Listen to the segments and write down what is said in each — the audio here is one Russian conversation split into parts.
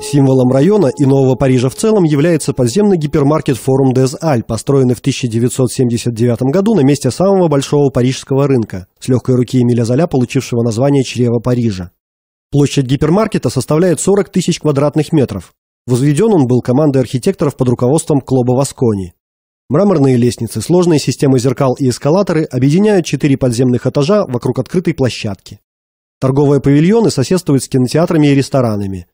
Символом района и Нового Парижа в целом является подземный гипермаркет «Форум Дез Аль», построенный в 1979 году на месте самого большого парижского рынка, с легкой руки Эмиля Золя, получившего название Чрево Парижа». Площадь гипермаркета составляет 40 тысяч квадратных метров. Возведен он был командой архитекторов под руководством Клоба Васкони. Мраморные лестницы, сложные системы зеркал и эскалаторы объединяют четыре подземных этажа вокруг открытой площадки. Торговые павильоны соседствуют с кинотеатрами и ресторанами.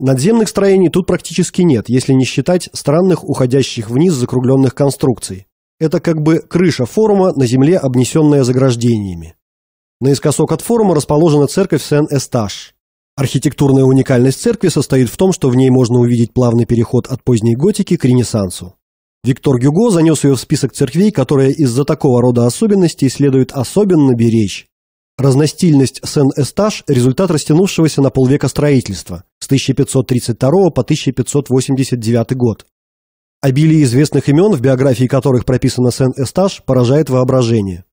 Надземных строений тут практически нет, если не считать странных уходящих вниз закругленных конструкций. Это как бы крыша форума на земле, обнесенная заграждениями. Наискосок от форума расположена церковь Сен-Эсташ. Архитектурная уникальность церкви состоит в том, что в ней можно увидеть плавный переход от поздней готики к Ренессансу. Виктор Гюго занес ее в список церквей, которые из-за такого рода особенностей следует особенно беречь. Разностильность Сен-Эсташ – результат растянувшегося на полвека строительства с 1532 по 1589 год. Обилие известных имен, в биографии которых прописано Сен-Эстаж, поражает воображение.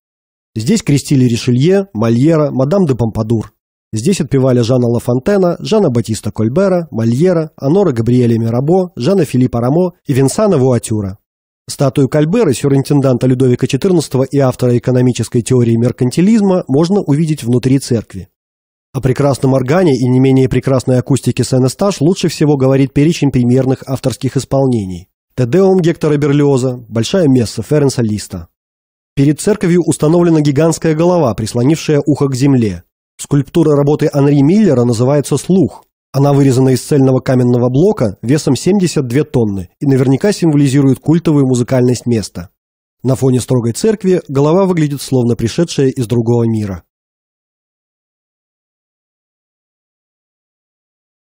Здесь крестили Ришелье, Мольера, мадам де Помпадур. Здесь отпевали Жана Лафонтена, Жанна Батиста Кольбера, Мольера, Анора Габриэля Мирабо, Жана Филиппа Рамо и Винсана Вуатюра. Статую Кальбера, сюринтенданта Людовика XIV и автора экономической теории меркантилизма, можно увидеть внутри церкви. О прекрасном органе и не менее прекрасной акустике Сен-Эстаж лучше всего говорит перечень примерных авторских исполнений. Тедеум Гектора Берлиоза, Большая месса Ференса Листа. Перед церковью установлена гигантская голова, прислонившая ухо к земле. Скульптура работы Анри Миллера называется «Слух». Она вырезана из цельного каменного блока весом 72 тонны и наверняка символизирует культовую музыкальность места. На фоне строгой церкви голова выглядит словно пришедшая из другого мира.